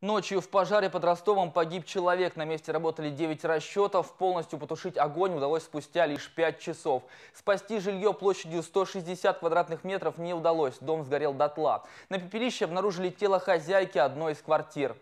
Ночью в пожаре под Ростовом погиб человек. На месте работали 9 расчетов. Полностью потушить огонь удалось спустя лишь 5 часов. Спасти жилье площадью 160 квадратных метров не удалось. Дом сгорел дотла. На пепелище обнаружили тело хозяйки одной из квартир.